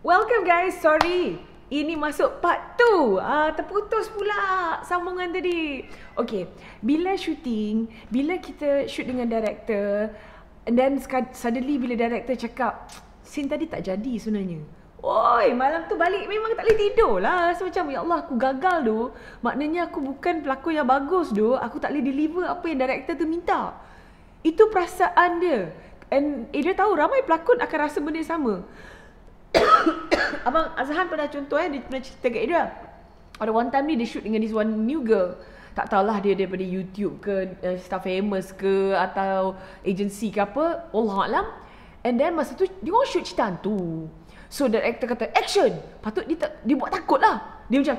Welcome guys, sorry. Ini masuk part 2. Uh, ah, terputus pula sambungan tadi. Okay, bila shooting, bila kita shoot dengan director, and then suddenly bila director cakap, scene tadi tak jadi sebenarnya. Oi, malam tu balik memang tak boleh tidur lah. So, macam, ya Allah aku gagal tu. Maknanya aku bukan pelakon yang bagus tu. Aku tak boleh deliver apa yang director tu minta. Itu perasaan dia. And eh, dia tahu ramai pelakon akan rasa benda sama. Abang Azhan pernah contoh eh Dia pernah cerita kat dia Ada one time ni Dia shoot dengan this one new girl Tak tahulah dia daripada YouTube ke uh, eh, Star famous ke Atau agency ke apa Allah Alam And then masa tu Dia orang shoot cerita hantu So director kata Action Patut dia, tak, dia buat takut lah Dia macam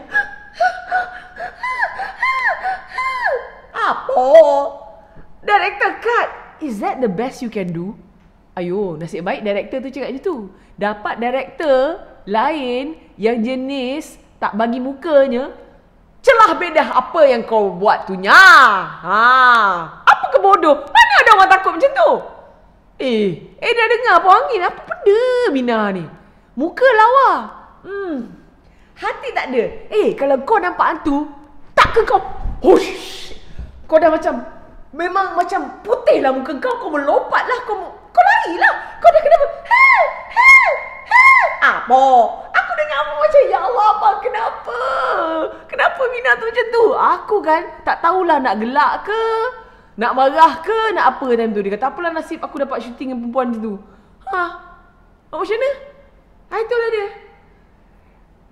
Apa? Director cut Is that the best you can do? Ayo nasib baik director tu cakap macam tu. Dapat director lain yang jenis tak bagi mukanya, celah bedah apa yang kau buat tu nya. Ha. Apa ke bodoh? Mana ada orang takut macam tu? Eh, eh dah dengar apa angin? Apa benda Mina ni? Muka lawa. Hmm. Hati tak ada. Eh, kalau kau nampak hantu, tak ke kau? Hush. Kau dah macam Memang macam putih lah muka kau, kau melompat lah, kau, kau lari lah. Kau dah kenapa? Hei! Hei! Hei! Apa? Aku dah nyamuk macam, ya Allah abang kenapa? Kenapa Mina tu macam tu? Aku kan tak tahulah nak gelak ke, nak marah ke, nak apa time tu. Dia kata, apalah nasib aku dapat syuting dengan perempuan tu. Ha? Macam mana? Itulah dia.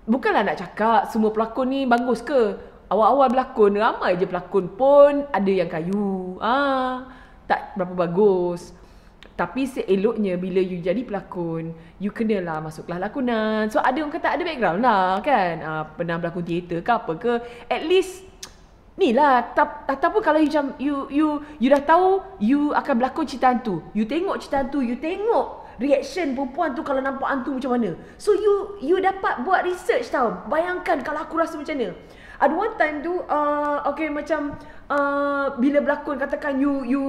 Bukanlah nak cakap semua pelakon ni bagus ke? awal-awal berlakon ramai je pelakon pun ada yang kayu. Ah, tak berapa bagus. Tapi seeloknya bila you jadi pelakon, you kenalah masuklah lakonan. So ada orang kata ada background lah kan. Ah, pernah berlakon teater ke apa ke. At least ni lah ataupun kalau you macam you you you dah tahu you akan berlakon cerita hantu. You tengok cerita hantu, you tengok reaction perempuan tu kalau nampak hantu macam mana. So you you dapat buat research tau. Bayangkan kalau aku rasa macam mana. Ada one time tu uh, okay macam uh, bila berlakon katakan you you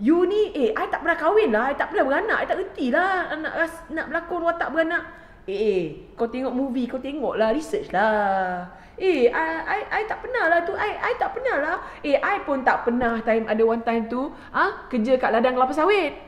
you ni eh I tak pernah kahwin lah, I tak pernah beranak, I tak reti lah nak nak berlakon watak beranak. Eh, eh, kau tengok movie, kau tengok lah, research lah. Eh, I, I, I tak pernah lah tu. I, I tak pernah lah. Eh, I pun tak pernah time ada one time tu ha, kerja kat ladang kelapa sawit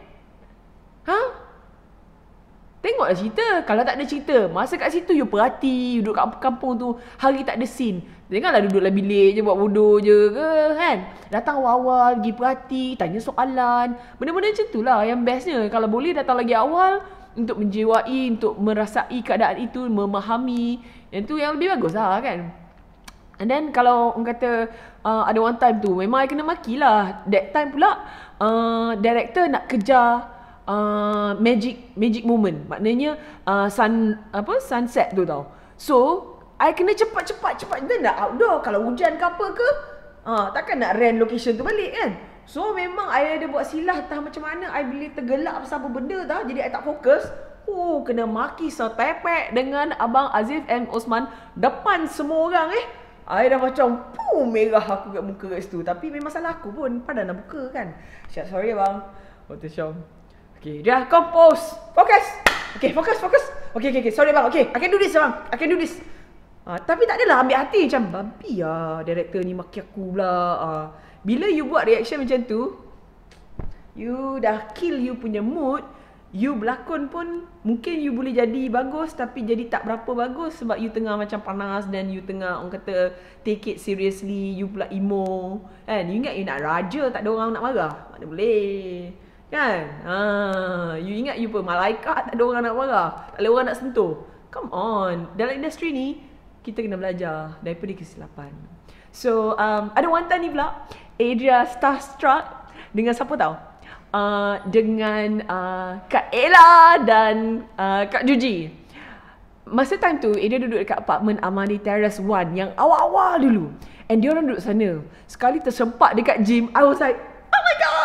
tengoklah cerita. Kalau tak ada cerita, masa kat situ you perhati, you duduk kat kampung tu, hari tak ada scene. Janganlah duduk dalam bilik je buat bodoh je ke kan. Datang awal-awal, pergi perhati, tanya soalan. Benda-benda macam tu lah yang bestnya. Kalau boleh datang lagi awal untuk menjewai, untuk merasai keadaan itu, memahami. Yang tu yang lebih bagus lah kan. And then kalau orang kata uh, ada one time tu, memang I kena makilah. That time pula, uh, director nak kejar uh, magic magic moment. Maknanya uh, sun apa sunset tu tau. So, I kena cepat-cepat cepat dan nak outdoor kalau hujan ke apa ke. Ha, uh, takkan nak rent location tu balik kan? So memang I ada buat silah tak macam mana I bila tergelap siapa benda dah jadi I tak fokus. Oh, kena maki setepek dengan Abang Aziz and Osman depan semua orang eh. I dah macam puh merah aku kat muka kat situ. Tapi memang salah aku pun. Padahal nak buka kan. Syak sorry abang. Waktu syam. Okay, dia compose. Fokus. Okay, fokus, fokus. Okay, okay, okay. Sorry bang. Okay, I can bang. I can Uh, tapi tak adalah ambil hati macam babi ah director ni maki aku pula. Uh, bila you buat reaction macam tu, you dah kill you punya mood. You berlakon pun mungkin you boleh jadi bagus tapi jadi tak berapa bagus sebab you tengah macam panas dan you tengah orang kata take it seriously, you pula emo. Kan? You ingat you nak raja tak ada orang nak marah? Mana boleh. Kan? Ha, you ingat you pun malaikat tak ada orang nak marah. Tak ada orang nak sentuh. Come on. Dalam industri ni, kita kena belajar daripada kesilapan. So, um, ada wanita ni pula. Adria Starstruck. Dengan siapa tau? Uh, dengan uh, Kak Ella dan uh, Kak Juji. Masa time tu, Adria duduk dekat apartmen Amani Terrace One yang awal-awal dulu. And dia orang duduk sana. Sekali tersempak dekat gym, I was like, Oh my God!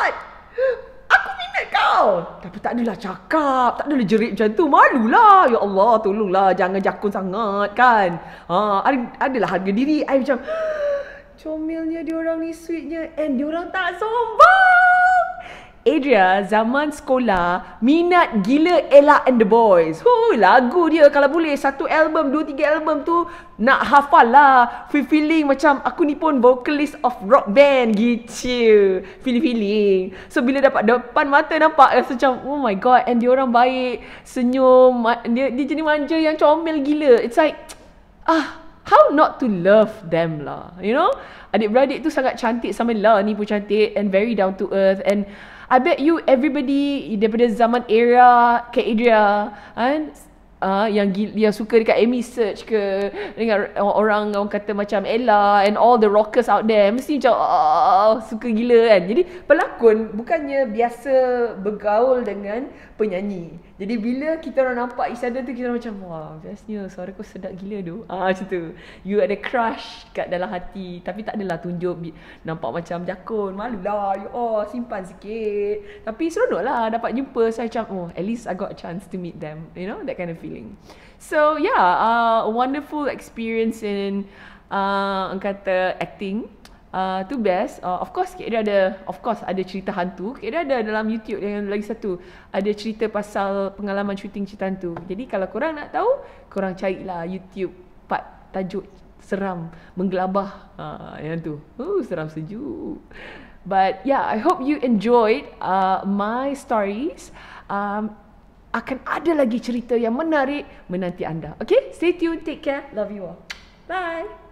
kau. Tapi tak adalah cakap, tak adalah jerit macam tu. Malulah. Ya Allah, tolonglah jangan jakun sangat kan. Ha, ada adalah harga diri. Ai macam comelnya dia orang ni sweetnya and dia orang tak sombong. Adria zaman sekolah minat gila Ella and the Boys. Huh, lagu dia kalau boleh satu album, dua tiga album tu nak hafal lah. Feel feeling macam aku ni pun vocalist of rock band gitu. Feel feeling. So bila dapat depan mata nampak rasa macam oh my god and dia orang baik, senyum, dia dia jenis manja yang comel gila. It's like ah how not to love them lah you know adik-beradik tu sangat cantik sama lah ni pun cantik and very down to earth and I bet you everybody daripada zaman era ke Adria kan uh, yang yang suka dekat Amy Search ke dengan orang orang kata macam Ella and all the rockers out there mesti macam oh, suka gila kan jadi pelakon bukannya biasa bergaul dengan penyanyi jadi bila kita orang nampak each other tu kita orang macam wah bestnya suara kau sedap gila tu. Ah macam tu. You ada crush kat dalam hati tapi tak adalah tunjuk nampak macam jakun. lah, you oh simpan sikit. Tapi seronoklah dapat jumpa saya so, macam oh at least I got a chance to meet them, you know that kind of feeling. So yeah, uh, wonderful experience in uh, kata acting uh, tu best. Uh, of course Kak Ida ada of course ada cerita hantu. Kak Ida ada dalam YouTube yang lagi satu ada cerita pasal pengalaman syuting cerita hantu. Jadi kalau korang nak tahu, korang carilah YouTube part tajuk seram menggelabah uh, yang tu. Oh, seram sejuk. But yeah, I hope you enjoyed uh, my stories. Um, akan ada lagi cerita yang menarik menanti anda. Okay, stay tuned, take care, love you all. Bye.